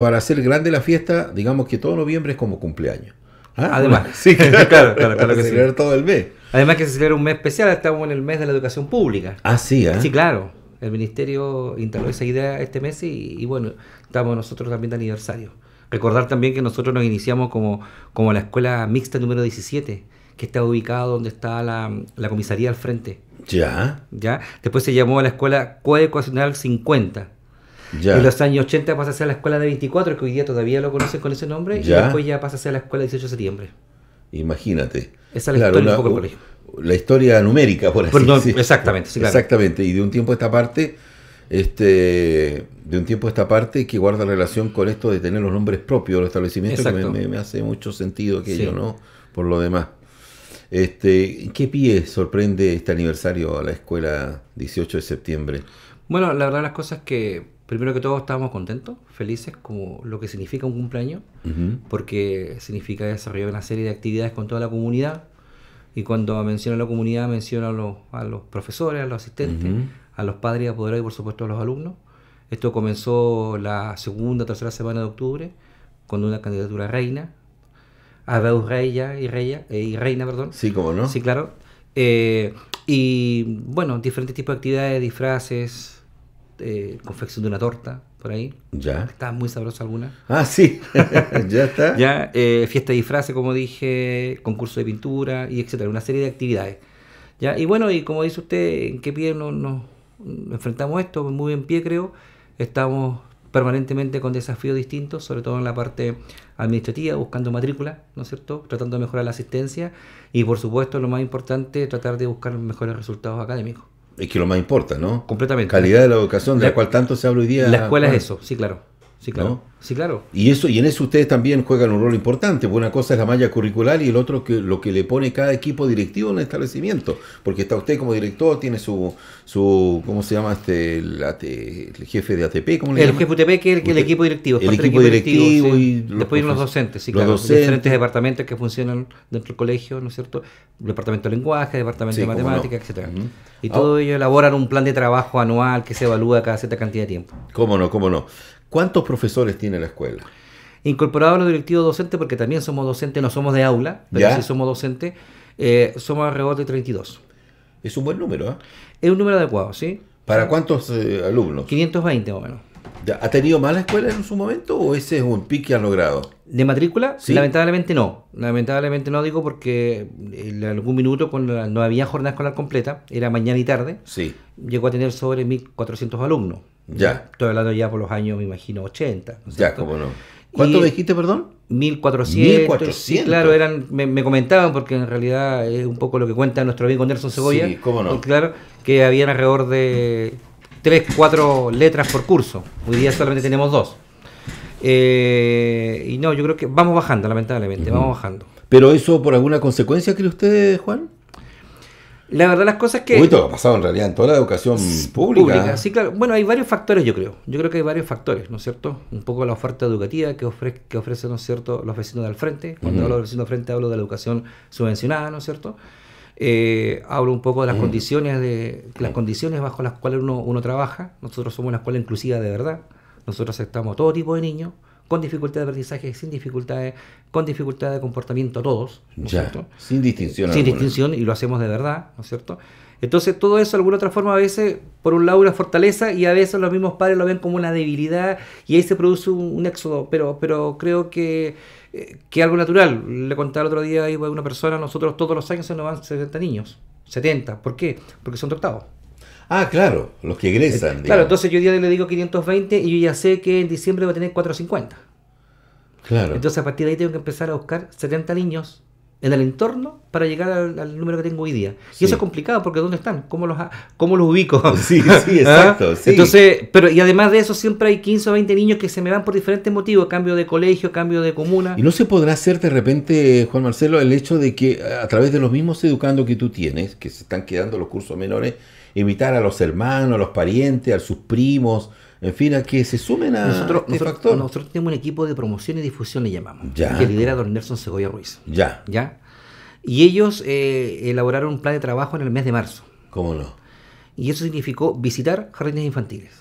para hacer grande la fiesta, digamos que todo noviembre es como cumpleaños. ¿Ah? Además, sí, claro, claro, que celebrar todo el mes. Además que se celebra un mes especial, estamos en el mes de la educación pública. Ah, sí, ¿eh? Sí, claro. El ministerio instaló esa idea este mes y, bueno, estamos nosotros también de aniversario. Recordar también que nosotros nos iniciamos como, como la escuela mixta número 17, que está ubicada donde está la, comisaría al frente. Ya. Ya. Después se llamó a la escuela coeducacional 50 en los años 80 pasa a ser la escuela de 24, que hoy día todavía lo conocen con ese nombre, y después ya pasa a ser la escuela de 18 de septiembre. Imagínate. Esa es la historia La historia numérica, por así decirlo. exactamente, Exactamente, y de un tiempo a esta parte, este, de un tiempo a esta parte que guarda relación con esto de tener los nombres propios de los establecimientos, que me, hace mucho sentido que yo ¿no? Por lo demás. Este, ¿Qué pie sorprende este aniversario a la escuela 18 de septiembre? Bueno, la verdad las cosas que primero que todo estábamos contentos, felices, como lo que significa un cumpleaños, porque significa desarrollar una serie de actividades con toda la comunidad. Y cuando menciono a la comunidad, menciono a los, profesores, a los asistentes, a los padres y apoderados y por supuesto a los alumnos. Esto comenzó la segunda, tercera semana de octubre con una candidatura reina, A Reya y, Reya, eh, y Reina, perdón. Sí, ¿como no. Sí, claro. Eh, y bueno, diferentes tipos de actividades, disfraces, eh, confección de una torta por ahí. Ya. Está muy sabrosa alguna. Ah, sí. ya está. ya, eh, fiesta de disfraces, como dije, concurso de pintura y etcétera. Una serie de actividades. Ya, y bueno, y como dice usted, ¿en qué pie nos, enfrentamos esto? Muy en pie, creo. Estamos permanentemente con desafíos distintos, sobre todo en la parte administrativa, buscando matrícula, ¿no es cierto? Tratando de mejorar la asistencia y, por supuesto, lo más importante, tratar de buscar mejores resultados académicos. Es que lo más importa, ¿no? Completamente. Calidad de la educación, de la, cual tanto se habla hoy día. La escuela es eso, sí, claro. Sí, claro. Sí, claro. Y eso y en eso ustedes también juegan un rol importante. Una cosa es la malla curricular y el otro que lo que le pone cada equipo directivo en el establecimiento, porque está usted como director, tiene su su ¿cómo se llama este el, jefe de ATP, ¿cómo El jefe UTP que es el, equipo directivo, el equipo, directivo, y después los, los docentes, sí, diferentes departamentos que funcionan dentro del colegio, ¿no es cierto? Departamento de lenguaje, departamento de matemáticas etcétera. Y ah. todo ello elaboran un plan de trabajo anual que se evalúa cada cierta cantidad de tiempo. ¿Cómo no? ¿Cómo no? ¿Cuántos profesores tiene la escuela? Incorporado a los directivos docentes, porque también somos docentes, no somos de aula, pero somos docentes, eh, somos alrededor de 32. Es un buen número, ¿eh? Es un número adecuado, ¿sí? ¿Para cuántos eh, alumnos? 520 más o menos. ¿Ha tenido mala escuela en su momento o ese es un que han logrado? ¿De matrícula? Lamentablemente no. Lamentablemente no digo porque en algún minuto pues, no había jornada escolar completa, era mañana y tarde. Sí. Llegó a tener sobre 1.400 alumnos. Ya. Estoy hablando ya por los años, me imagino, 80. ya, cómo no. ¿Cuánto dijiste, perdón? 1400. 1400. claro, eran, me, comentaban, porque en realidad es un poco lo que cuenta nuestro amigo Nelson Segovia. Sí, cómo no. Claro, que habían alrededor de tres, cuatro letras por curso. Hoy día solamente tenemos dos. Eh, y no, yo creo que vamos bajando, lamentablemente, vamos bajando. ¿Pero eso por alguna consecuencia cree usted, Juan? La verdad las cosas que... ha pasado en realidad en toda la educación pública. Bueno, hay varios factores, yo creo. Yo creo que hay varios factores, ¿no es cierto? Un poco la oferta educativa que, ofrece, que ofrecen, ¿no es cierto?, los vecinos del frente. Cuando hablo de los vecinos del frente hablo de la educación subvencionada, ¿no es cierto? Eh, hablo un poco de las mm. condiciones de las mm. condiciones bajo las cuales uno, uno trabaja. Nosotros somos una escuela inclusiva de verdad. Nosotros aceptamos a todo tipo de niños, con dificultad de aprendizaje, sin dificultades, con dificultad de comportamiento todos, Sin distinción. Sin distinción, y lo hacemos de verdad, ¿no es cierto? Entonces todo eso de alguna otra forma a veces, por un lado, una fortaleza y a veces los mismos padres lo ven como una debilidad y ahí se produce un, un éxodo, pero, pero creo que eh, que algo natural. Le conté el otro día a pues, una persona, nosotros todos los años se nos van 70 niños. 70. ¿Por qué? Porque son tratados. Ah, claro, los que egresan. Eh, claro, entonces yo día le digo 520 y yo ya sé que en diciembre va a tener 450. Claro. Entonces a partir de ahí tengo que empezar a buscar 70 niños en el entorno para llegar al, número que tengo hoy día. Y eso es complicado porque ¿dónde están? ¿Cómo los, cómo los ubico? Sí, sí, ¿Ah? exacto. Entonces, pero y además de eso siempre hay 15 o 20 niños que se me van por diferentes motivos, cambio de colegio, cambio de comuna. ¿Y no se podrá hacer de repente, Juan Marcelo, el hecho de que a través de los mismos educando que tú tienes, que se están quedando los cursos menores, evitar a los hermanos, a los parientes, a sus primos, en fin, a que se sumen a nosotros, este nosotros, tenemos un equipo de promoción y difusión, le llamamos, que lidera don Nelson Segovia Ruiz. Ya. ¿Ya? Y ellos eh, elaboraron un plan de trabajo en el mes de marzo. ¿Cómo no? Y eso significó visitar jardines infantiles.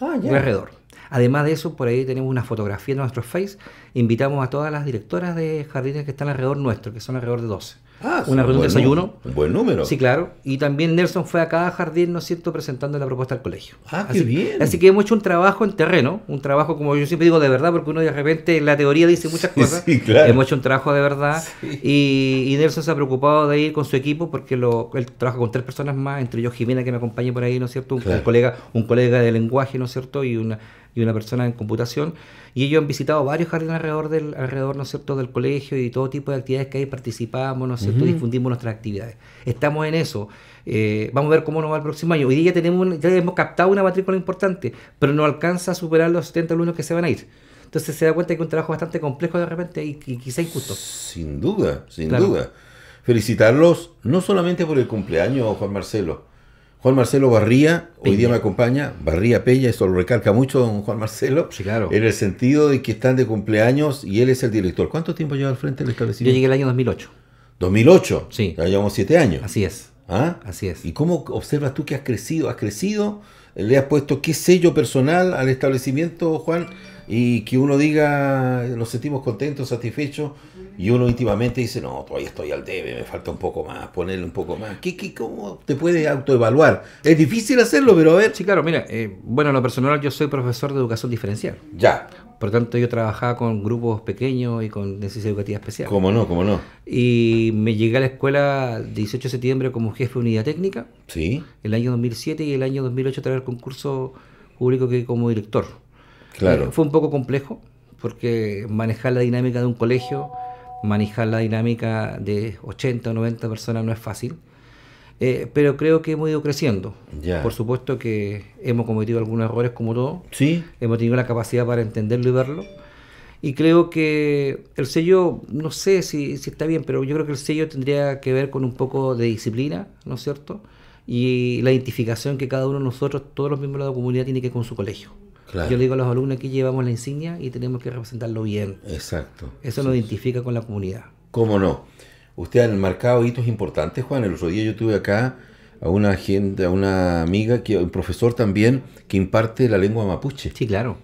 Ah, ya. Alrededor. Además de eso, por ahí tenemos una fotografía de nuestro Face. Invitamos a todas las directoras de jardines que están alrededor nuestro, que son alrededor de 12. Ah, una reunión de desayuno. Un buen número. Sí, claro. Y también Nelson fue a cada jardín, ¿no es cierto?, presentando la propuesta al colegio. Ah, qué bien. Así que hemos hecho un trabajo en terreno, un trabajo, como yo siempre digo, de verdad, porque uno de repente la teoría dice muchas cosas. Sí, claro. Hemos hecho un trabajo de verdad. Y, Nelson se ha preocupado de ir con su equipo, porque lo, él trabaja con tres personas más, entre ellos Jimena, que me acompaña por ahí, ¿no es cierto?, un, colega un colega de lenguaje, ¿no es cierto?, y una y una persona en computación. Y ellos han visitado varios jardines alrededor, del, alrededor ¿no del colegio y todo tipo de actividades que hay, participamos, ¿no difundimos nuestras actividades. Estamos en eso. Eh, vamos a ver cómo nos va el próximo año. Hoy día ya, tenemos, ya hemos captado una matrícula importante, pero no alcanza a superar los 70 alumnos que se van a ir. Entonces se da cuenta que es un trabajo bastante complejo de repente y, quizá injusto. Sin duda, sin duda felicitarlos no solamente por el cumpleaños, Juan Marcelo, Juan Marcelo Barría, hoy día me acompaña, Barría Peña, eso lo recalca mucho don Juan Marcelo, sí, claro. en el sentido de que están de cumpleaños y él es el director. ¿Cuánto tiempo lleva al frente el establecimiento? Yo llegué el año 2008. 2008. Sí. llevamos siete años. Así es. ¿Ah? Así es. ¿Y cómo observas tú que has crecido? ¿Has crecido? ¿Le has puesto qué sello personal al establecimiento, Juan? y que uno diga, nos sentimos contentos, satisfechos, y uno íntimamente dice, no, todavía estoy al debe, me falta un poco más, ponerle un poco más. ¿Qué, qué, ¿Cómo te puedes autoevaluar? Es difícil hacerlo, pero a ver. Sí, claro, mira, eh, bueno, en lo personal yo soy profesor de educación diferencial. Ya. Por tanto, yo trabajaba con grupos pequeños y con necesidades educativas especiales. ¿Cómo no? ¿Cómo no? Y me llegué a la escuela el 18 de septiembre como jefe de unidad técnica. Sí. El año 2007 y el año 2008 traer el concurso público que como director. Eh, fue un poco complejo, porque manejar la dinámica de un colegio, manejar la dinámica de 80 o 90 personas no es fácil. Eh, pero creo que hemos ido creciendo. Por supuesto que hemos cometido algunos errores como todo. Sí. Hemos tenido la capacidad para entenderlo y verlo. Y creo que el sello, no sé si, si, está bien, pero yo creo que el sello tendría que ver con un poco de disciplina, ¿no es cierto? Y la identificación que cada uno de nosotros, todos los miembros de la comunidad, tiene que con su colegio. Yo le digo a los alumnos que llevamos la insignia y tenemos que representarlo bien. Exacto. Eso lo identifica con la comunidad. ¿Cómo no? Usted ha marcado hitos importantes, Juan. El otro día yo tuve acá a una gente, a una amiga, que, un profesor también, que imparte la lengua mapuche. Sí, claro.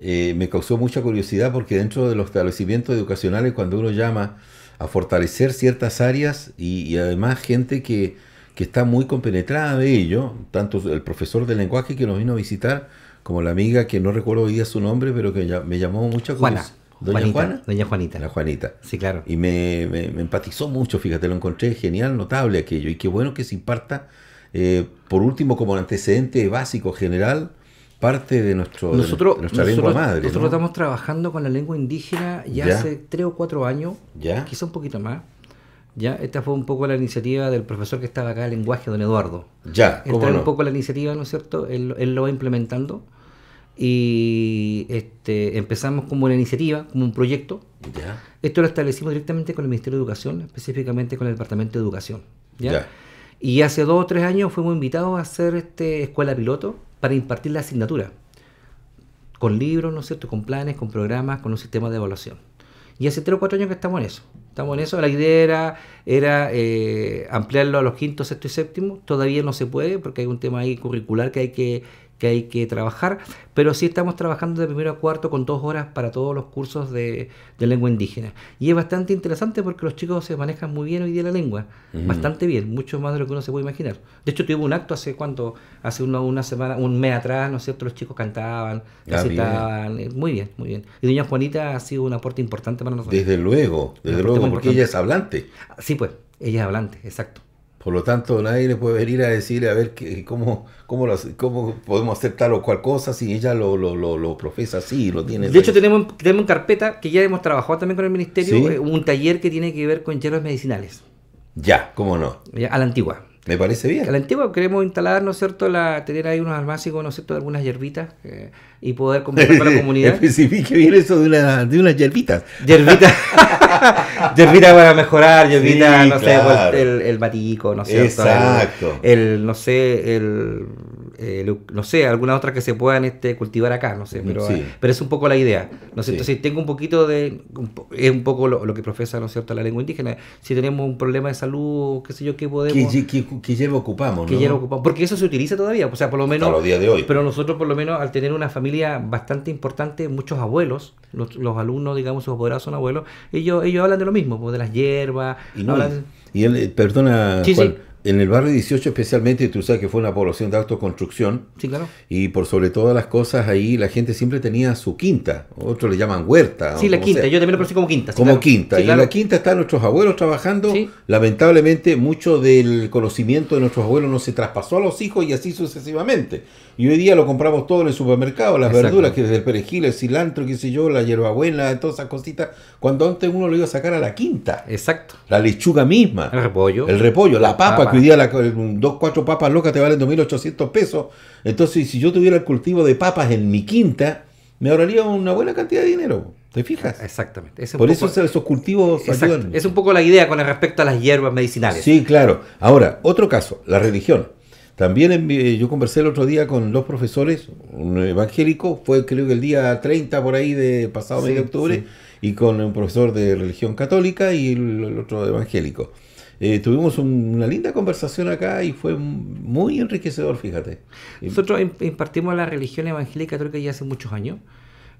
Eh, me causó mucha curiosidad porque dentro de los establecimientos educacionales, cuando uno llama a fortalecer ciertas áreas y, además gente que, que está muy compenetrada de ello, tanto el profesor del lenguaje que nos vino a visitar, como la amiga que no recuerdo hoy día su nombre, pero que me llamó mucha Juana. Doña Juanita, Doña Juanita. La Juanita. Sí, claro. Y me, me, empatizó mucho, fíjate, lo encontré genial, notable aquello. Y qué bueno que se imparta, eh, por último, como antecedente básico general, parte de, nuestro, nuestra lengua madre. Nosotros estamos trabajando con la lengua indígena ya, hace tres o cuatro años, ya quizá un poquito más. Ya, esta fue un poco la iniciativa del profesor que estaba acá, el lenguaje, don Eduardo. Ya, Entrar un poco la iniciativa, ¿no es cierto? Él, él lo va implementando y este, empezamos como una iniciativa, como un proyecto. Esto lo establecimos directamente con el Ministerio de Educación, específicamente con el Departamento de Educación. ¿ya? Y hace dos o tres años fuimos invitados a hacer este escuela piloto para impartir la asignatura, con libros, ¿no es cierto?, con planes, con programas, con un sistema de evaluación. Y hace tres o cuatro años que estamos en eso. Estamos en eso. La idea era, era eh, ampliarlo a los quintos, sexto y séptimo. Todavía no se puede porque hay un tema ahí curricular que hay que que hay que trabajar, pero sí estamos trabajando de primero a cuarto con dos horas para todos los cursos de, lengua indígena. Y es bastante interesante porque los chicos se manejan muy bien hoy día la lengua, bastante bien, mucho más de lo que uno se puede imaginar. De hecho, tuvimos un acto hace cuánto, hace una, semana, un mes atrás, ¿no es cierto? Los chicos cantaban, ah, recitaban, eh, muy bien, muy bien. Y doña Juanita ha sido un aporte importante para nosotros. Desde luego, desde luego, porque ella es hablante. Sí, pues, ella es hablante, exacto. Por lo tanto, nadie le puede venir a decir a ver cómo, cómo, cómo podemos hacer tal o cual cosa si ella lo, lo, lo, profesa así, lo tiene. De hecho, tenemos, tenemos en carpeta que ya hemos trabajado también con el ministerio eh, un taller que tiene que ver con hierbas medicinales. Ya, cómo no. a la antigua. Me parece bien. A la antigua queremos instalar, ¿no es cierto?, la, tener ahí unos armáticos, ¿no es cierto?, de algunas hierbitas eh, y poder compartir con la comunidad. Especifique bien eso de, de unas hierbitas. Hierbitas. hierbitas para mejorar, hierbitas, no sé, pues, el, el, ¿no es cierto? Exacto. el, no sé, el eh, no sé, alguna otra que se puedan este, cultivar acá, no sé, pero, es un poco la idea. ¿no sé? Entonces tengo un poquito de, es un poco lo, que profesa, ¿no cierto?, la lengua indígena. Si tenemos un problema de salud, qué sé yo, qué podemos... ¿Qué, hierba ocupamos? ¿Qué ocupamos? Porque eso se utiliza todavía, o sea, por lo menos... los días de hoy. Pero nosotros por lo menos al tener una familia bastante importante, muchos abuelos, los, alumnos, digamos, sus abuelos son abuelos, ellos, ellos hablan de lo mismo, pues, de las hierbas. Y y él, perdona, en el barrio 18 especialmente, tú sabes que fue una población de autoconstrucción. Sí, claro. Y por sobre todas las cosas ahí la gente siempre tenía su quinta. Otros le llaman huerta. Sí, la quinta. Yo también lo conocí como quinta. como quinta. y en la quinta están nuestros abuelos trabajando. Lamentablemente mucho del conocimiento de nuestros abuelos no se traspasó a los hijos y así sucesivamente. Y hoy día lo compramos todo en el supermercado, las verduras, que desde el perejil, el cilantro, qué sé yo, la hierbabuena, todas esas cositas. Cuando antes uno lo iba a sacar a la quinta. Exacto. La lechuga misma. El repollo. El repollo, la, papa, que hoy día la, dos, cuatro papas locas te valen 2.800 pesos. Entonces, si yo tuviera el cultivo de papas en mi quinta, me ahorraría una buena cantidad de dinero. ¿Te fijas? Exactamente. Por eso esos cultivos ayudan. Es un poco la idea con respecto a las hierbas medicinales. Sí, claro. Ahora, otro caso, la religión. También eh, yo conversé el otro día con dos profesores, un evangélico, fue creo que el día 30 por ahí de pasado mes de octubre, y con un profesor de religión católica y el, otro evangélico. Eh, tuvimos una linda conversación acá y fue muy enriquecedor, fíjate. Nosotros impartimos la religión evangélica católica ya hace muchos años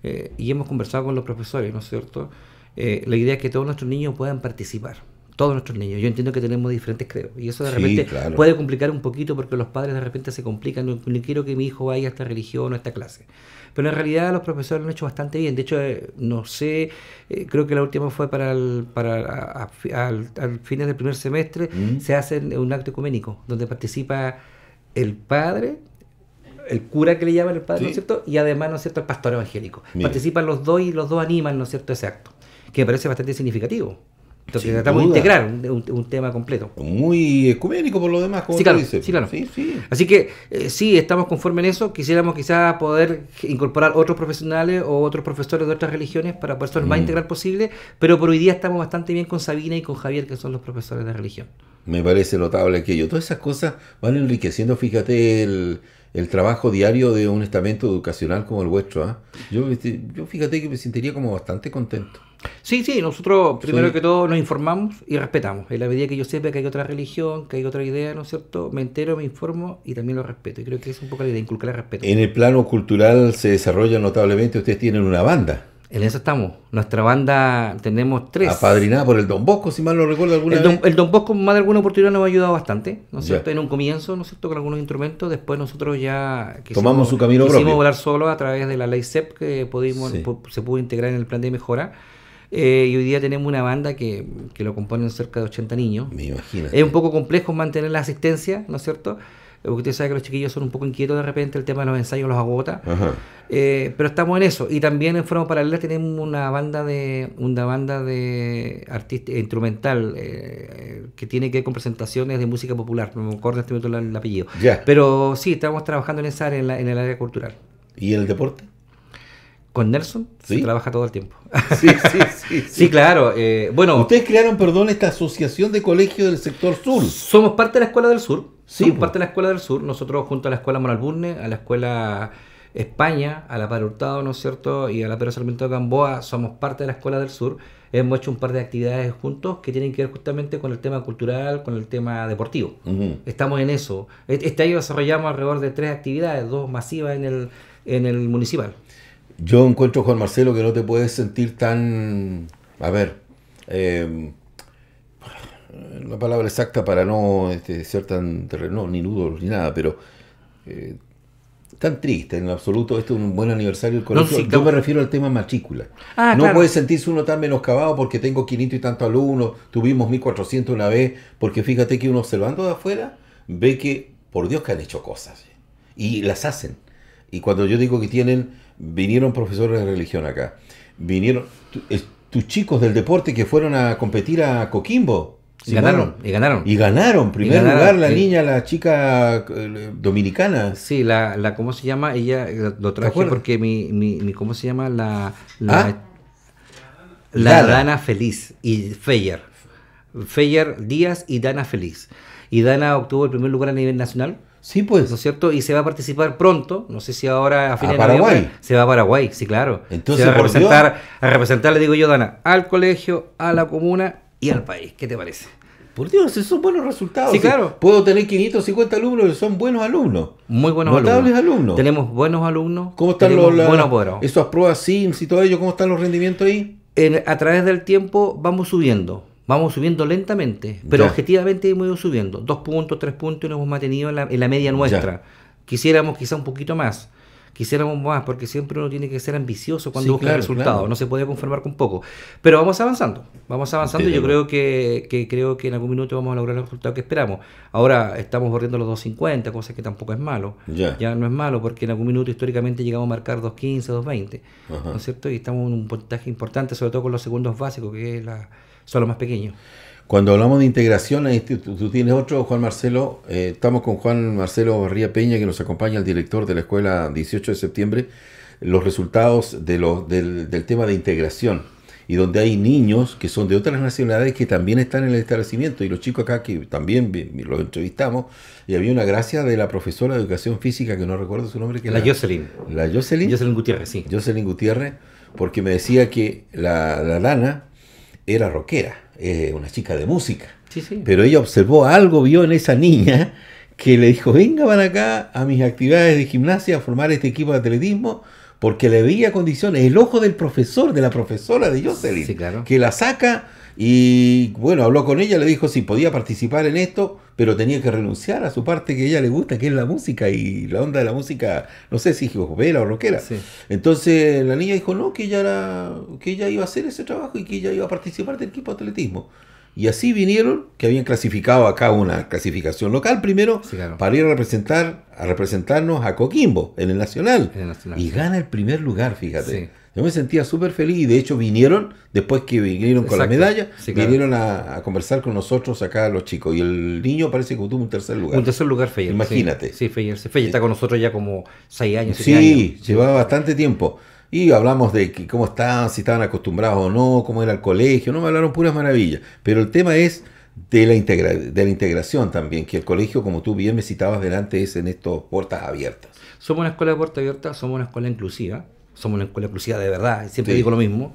eh, y hemos conversado con los profesores, ¿no es cierto? la idea es que todos nuestros niños puedan participar todos nuestros niños. Yo entiendo que tenemos diferentes creos y eso de repente puede complicar un poquito porque los padres de repente se complican, no, quiero que mi hijo vaya a esta religión o a esta clase. Pero en realidad los profesores lo han hecho bastante bien. De hecho, eh, no sé, eh, creo que la última fue para al, fines del primer semestre, mm. se hace un acto ecuménico donde participa el padre, el cura que le llaman el padre, ¿no es cierto? Y además, ¿no es cierto?, el pastor evangélico. Participan los dos y los dos animan, ¿no es cierto?, ese acto, que me parece bastante significativo. Entonces tratamos de integrar un, tema completo. Muy ecuménico por lo demás, como tú dices. Sí, Sí, Así que eh, sí, estamos conformes en eso. Quisiéramos quizás poder incorporar otros profesionales o otros profesores de otras religiones para poder ser lo más mm. integral posible, pero por hoy día estamos bastante bien con Sabina y con Javier, que son los profesores de religión. Me parece notable aquello. Todas esas cosas van enriqueciendo, fíjate, el, trabajo diario de un estamento educacional como el vuestro. ¿ah? Yo, este, yo fíjate que me sentiría como bastante contento. Sí, sí, nosotros primero que todo nos informamos y respetamos. En la medida que yo sepa que hay otra religión, que hay otra idea, ¿no es cierto? Me entero, me informo y también lo respeto. Y creo que es un poco la idea, inculcar el respeto. En el plano cultural se desarrolla notablemente, ustedes tienen una banda. En eso estamos. Nuestra banda tenemos tres. Apadrinada por el Don Bosco, si mal no recuerdo alguna el don, vez. El Don Bosco, más de alguna oportunidad, nos ha ayudado bastante, ¿no es cierto? En un comienzo, ¿no es cierto? Con algunos instrumentos. Después nosotros ya. Tomamos su camino quisimos volar solo a través de la ley que pudimos, se pudo integrar en el plan de mejora eh, y hoy día tenemos una banda que, lo componen cerca de 80 niños. Me imagino. Es un poco complejo mantener la asistencia, ¿no es cierto? Porque eh, usted sabe que los chiquillos son un poco inquietos de repente, el tema de los ensayos los agota. Eh, pero estamos en eso. Y también en forma paralela tenemos una banda de una banda de artista instrumental que tiene que ver con presentaciones de música popular. No me acuerdo en este momento el, apellido. Pero sí, estamos trabajando en esa área, en, en el área cultural. ¿Y en el deporte? Con Nelson ¿Sí? se trabaja todo el tiempo. Sí, sí, sí. sí. claro. Eh, bueno, Ustedes crearon, perdón, esta asociación de colegios del sector sur. Somos parte de la Escuela del Sur. Somos parte de la Escuela del Sur. Nosotros, junto a la Escuela Moralburne, a la Escuela España, a la Padre Hurtado, ¿no es cierto? Y a la Pedro Sarmiento de Gamboa, somos parte de la Escuela del Sur. Hemos hecho un par de actividades juntos que tienen que ver justamente con el tema cultural, con el tema deportivo. Estamos en eso. E-, este año desarrollamos alrededor de tres actividades, dos masivas en el, en el municipal. Yo encuentro, Juan Marcelo, que no te puedes sentir tan. A ver. Eh, la palabra exacta para no este, ser tan No, ni nudo ni nada, pero eh, tan triste en absoluto. Este es un buen aniversario del colegio. Yo me refiero al tema matrícula. Ah, no puedes puede sentirse uno tan menoscabado porque tengo 500 y tantos alumnos, tuvimos 1400 una vez, porque fíjate que uno observando de afuera ve que, por Dios, que han hecho cosas y las hacen. Y cuando yo digo que tienen vinieron profesores de religión acá, vinieron tus chicos del deporte que fueron a competir a Coquimbo. Y ganaron, y ganaron. Y ganaron, primer lugar la niña, la chica eh, dominicana. Sí, la, la ¿cómo se llama? Ella eh, lo traje porque mi, mi, ¿cómo se llama? La, la, ah. la Dana Feliz y Feyer. Feyer Díaz y Dana Feliz. Y Dana obtuvo el primer lugar a nivel nacional Sí, pues. ¿No es cierto? Y se va a participar pronto, no sé si ahora a finales de noviembre. Se va a Paraguay, sí, claro. Entonces, a representar, a representar, le digo yo, Dana, al colegio, a la comuna y al país. ¿Qué te parece? Por Dios, esos son buenos resultados. Sí, claro. Puedo tener 550 alumnos que son buenos alumnos. Muy buenos alumnos. alumnos. alumnos. Tenemos buenos alumnos. ¿Cómo están los, buenos Esas pruebas SIMS y todo ello, ¿cómo están los rendimientos ahí? En, a través del tiempo vamos subiendo Vamos subiendo lentamente, pero objetivamente hemos ido subiendo. Dos puntos, tres puntos y nos hemos mantenido en la, media nuestra. Quisiéramos quizá un poquito más quisiéramos más, porque siempre uno tiene que ser ambicioso cuando busca resultados, no se puede conformar con poco. Pero vamos avanzando, vamos avanzando y yo creo que, creo que en algún minuto vamos a lograr el resultado que esperamos. Ahora estamos borriendo los 250, cosa que tampoco es malo. Ya. no es malo, porque en algún minuto históricamente llegamos a marcar 215, 220, ¿no es cierto? Y estamos en un porcentaje importante, sobre todo con los segundos básicos, que es la son los más pequeños. Cuando hablamos de integración, tú tienes otro, Juan Marcelo. Eh, estamos con Juan Marcelo Barría Peña, que nos acompaña, el director de la escuela 18 de septiembre. Los resultados de del, tema de integración y donde hay niños que son de otras nacionalidades que también están en el establecimiento. Y los chicos acá que también los entrevistamos, y había una gracia de la profesora de educación física, que no recuerdo su nombre, que la Jocelyn. La Jocelyn. Jocelyn Gutiérrez, sí. Jocelyn Gutiérrez, porque me decía que la, la lana era rockera, eh, una chica de música. Pero ella observó algo, vio en esa niña que le dijo, venga van acá a mis actividades de gimnasia a formar este equipo de atletismo, porque le veía condiciones. El ojo del profesor, de la profesora de Jocelyn, que la saca y bueno, habló con ella, le dijo si podía participar en esto, pero tenía que renunciar a su parte que a ella le gusta, que es la música y la onda de la música, no sé si jovela o rockera. Entonces la niña dijo no, que ella, era, que ella iba a hacer ese trabajo y que ella iba a participar del equipo de atletismo. Y así vinieron, que habían clasificado acá una clasificación local primero, para ir a representar, a representarnos a Coquimbo, en el Nacional. y gana el primer lugar, fíjate. Yo me sentía súper feliz y de hecho vinieron, después que vinieron con la medalla, vinieron a, conversar con nosotros acá los chicos. Y el niño parece que obtuvo un tercer lugar. Un tercer lugar Feyer. Imagínate. Sí, sí Feyer. está con nosotros ya como seis años. Sí, llevaba bastante tiempo. Y hablamos de cómo estaban, si estaban acostumbrados o no, cómo era el colegio. No me hablaron puras maravillas. Pero el tema es de la, de la integración también, que el colegio, como tú bien me citabas delante, es en estas puertas abiertas. Somos una escuela de puertas abiertas, somos una escuela inclusiva somos una escuela exclusiva de verdad, siempre digo lo mismo.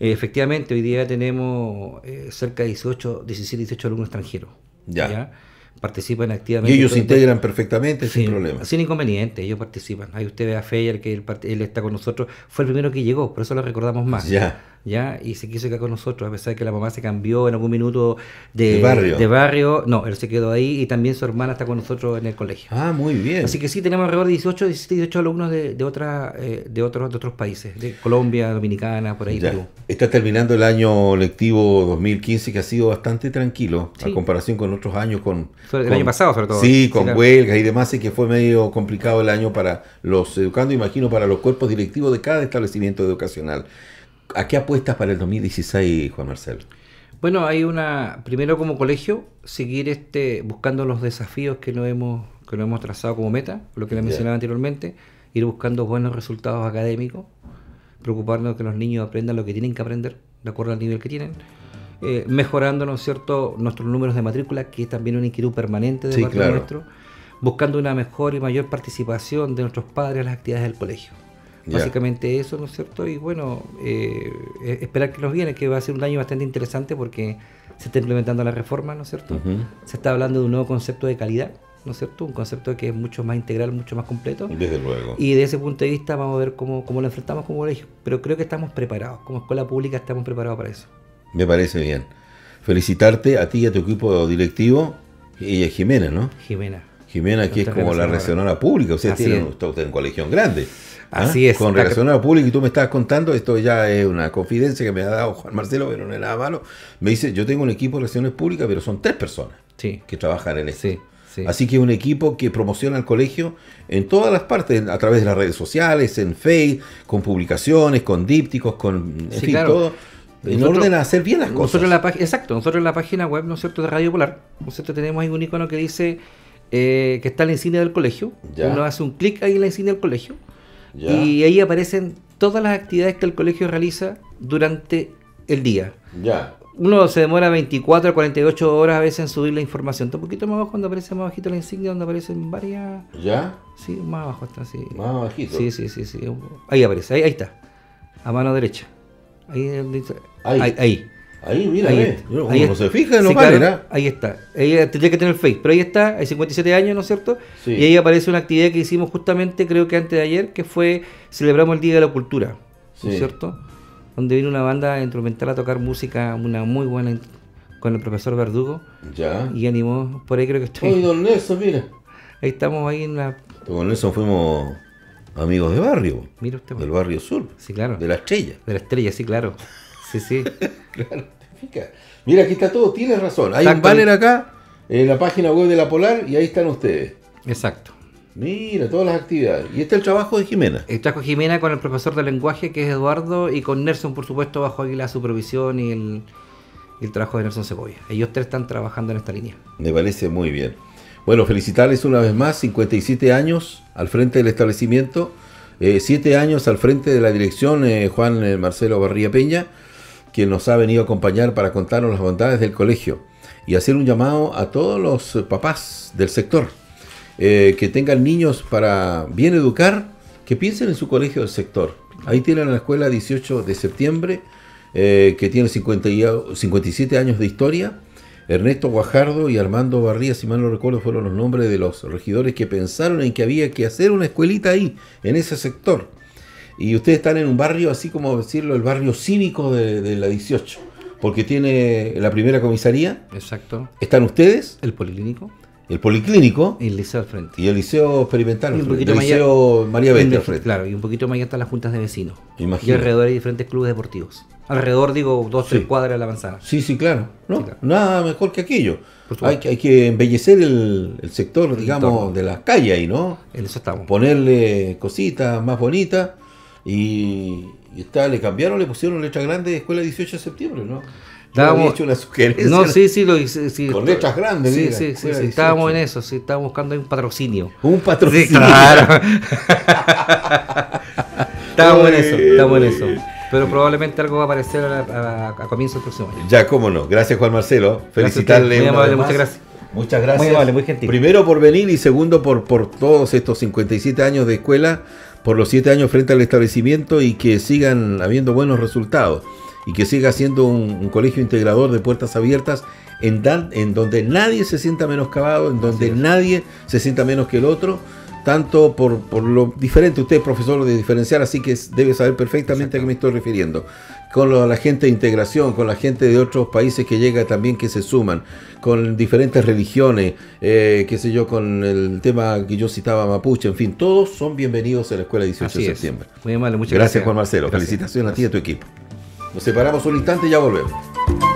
Eh, efectivamente, hoy día tenemos eh, cerca de 18, 17, 18 alumnos extranjeros. Ya. Participan activamente. Y ellos se integran perfectamente sin, problemas problema. Sin inconveniente, ellos participan. Ahí usted ve a Feyer, que él, está con nosotros, fue el primero que llegó, por eso lo recordamos más. Ya. ¿ya? Y se quiso quedar con nosotros, a pesar de que la mamá se cambió en algún minuto de, barrio. No, él se quedó ahí y también su hermana está con nosotros en el colegio. Ah, muy bien. Así que sí, tenemos alrededor de 18, 18 alumnos de, otra, eh, de, otros, de otros países, de Colombia, Dominicana, por ahí. está terminando el año lectivo 2015 que ha sido bastante tranquilo a comparación con otros años. Con, el año pasado, sobre todo. Sí, con huelgas y demás, y que fue medio complicado el año para los educando, imagino, para los cuerpos directivos de cada establecimiento educacional. ¿A qué apuestas para el 2016, Juan Marcel? Bueno, hay una, primero como colegio, seguir este, buscando los desafíos que nos hemos, que lo hemos trazado como meta, lo que le mencionaba anteriormente, ir buscando buenos resultados académicos, preocuparnos de que los niños aprendan lo que tienen que aprender, de acuerdo al nivel que tienen, eh, mejorando, ¿no es cierto?, nuestros números de matrícula, que es también un inquietud permanente de parte nuestro, buscando una mejor y mayor participación de nuestros padres en las actividades del colegio. Básicamente eso, ¿no es cierto? Y bueno, eh, e-, esperar que nos viene, que va a ser un año bastante interesante porque se está implementando la reforma, ¿no es cierto? Se está hablando de un nuevo concepto de calidad, ¿no es cierto? Un concepto que es mucho más integral, mucho más completo. Desde luego. Y de ese punto de vista vamos a ver cómo, cómo lo enfrentamos como colegio. Pero creo que estamos preparados, como escuela pública estamos preparados para eso. Me parece bien. Felicitarte a ti y a tu equipo directivo y a Jimena, ¿no? Jimena. Jimena aquí es como la reaccionada pública, ustedes tienen, usted está en colegio grande. ¿ah? Así es. Con relación pública, y tú me estabas contando, esto ya es una confidencia que me ha dado Juan Marcelo, pero no es malo. Me dice, yo tengo un equipo de relaciones públicas, pero son tres personas que trabajan en esto. Así que un equipo que promociona al colegio en todas las partes, a través de las redes sociales, en Facebook, con publicaciones, con dípticos, con en fin, todo. En orden a hacer bien las cosas. Nosotros exacto, nosotros en la página web, ¿no es cierto?, de Radio Polar, ¿no tenemos ahí un icono que dice eh, que está la insignia del colegio. Uno hace un clic ahí en la insignia del colegio. Y ahí aparecen todas las actividades que el colegio realiza durante el día. Ya. Uno se demora 24 a 48 horas a veces en subir la información. Está un poquito más abajo cuando aparece más bajito la insignia, donde aparecen varias. ¿Ya? Sí, más abajo está, Más bajito. Sí, sí, sí. sí. Ahí aparece, ahí, está. A mano derecha. ahí. ahí. Ahí, mira, ahí, está. se fija no Ahí está. Ella tendría que tener el Face, pero ahí está, hay 57 años, ¿no es cierto? Y ahí aparece una actividad que hicimos justamente, creo que antes de ayer, que fue celebramos el Día de la Cultura, ¿no es cierto? Donde vino una banda instrumental a tocar música, una muy buena con el profesor Verdugo. Ya. Y animó, por ahí creo que estoy. Uy, don Nelson, mira. Ahí estamos ahí en la. Con Nelson fuimos amigos de barrio. Mira usted. Del barrio sur. Sí, claro. De la estrella. De la estrella, sí, claro. Sí, sí. Mira, aquí está todo, tienes razón. Hay un banner acá. En eh, la página web de la Polar y ahí están ustedes. Exacto. Mira, todas las actividades. Y este es el trabajo de Jimena. Está con Jimena con el profesor de lenguaje, que es Eduardo, y con Nelson, por supuesto, bajo aquí la supervisión y el, trabajo de Nelson Segovia. Ellos tres están trabajando en esta línea. Me parece muy bien. Bueno, felicitarles una vez más, 57 años al frente del establecimiento, eh, 7 años al frente de la dirección eh, Juan eh, Marcelo Barría Peña quien nos ha venido a acompañar para contarnos las bondades del colegio y hacer un llamado a todos los papás del sector eh, que tengan niños para bien educar, que piensen en su colegio del sector. Ahí tienen la escuela 18 de septiembre, eh, que tiene 57 años de historia. Ernesto Guajardo y Armando Barría, si mal no recuerdo, fueron los nombres de los regidores que pensaron en que había que hacer una escuelita ahí, en ese sector. Y ustedes están en un barrio, así como decirlo, el barrio cívico de, la 18, porque tiene la primera comisaría. Exacto. ¿Están ustedes? El policlínico. El Policlínico. Y el Liceo al frente. Y el Liceo Experimental. Y un poquito el Liceo María Vélez al frente. Claro, y un poquito más allá están las juntas de vecinos. Y alrededor hay diferentes clubes deportivos. Alrededor, digo, dos, tres cuadras de la avanzada. Sí, sí, claro. Nada mejor que aquello. Hay, hay que embellecer el, sector, digamos, de las calles ahí, ¿no? En eso estamos. Ponerle cositas más bonitas. Y, le cambiaron, le pusieron lechas grandes de escuela 18 de septiembre, ¿no? Estábamos, hecho una sugerencia. No, sí, sí, lo hice. con letras grandes, Sí, sí, sí, estábamos en eso, sí, estábamos buscando un patrocinio. Un patrocinio. estábamos en eso, Pero probablemente algo va a aparecer a, a, comienzos del año. Ya, cómo no. Gracias, Juan Marcelo. Felicitarle. muchas gracias. Muchas gracias. Muy muy gentil. Primero por venir y segundo por, por todos estos 57 años de escuela por los siete años frente al establecimiento y que sigan habiendo buenos resultados y que siga siendo un, colegio integrador de puertas abiertas en, donde nadie se sienta menos menoscabado, en donde nadie se sienta menos que el otro, tanto por, por, lo diferente, usted es profesor de diferenciar, así que debe saber perfectamente a qué me estoy refiriendo con la gente de integración, con la gente de otros países que llega también que se suman, con diferentes religiones, eh, qué sé yo, con el tema que yo citaba Mapuche, en fin, todos son bienvenidos a la Escuela 18 de septiembre. Muy amable, muchas gracias. Gracias Juan Marcelo, felicitaciones a ti y a tu equipo. Nos separamos un instante y ya volvemos.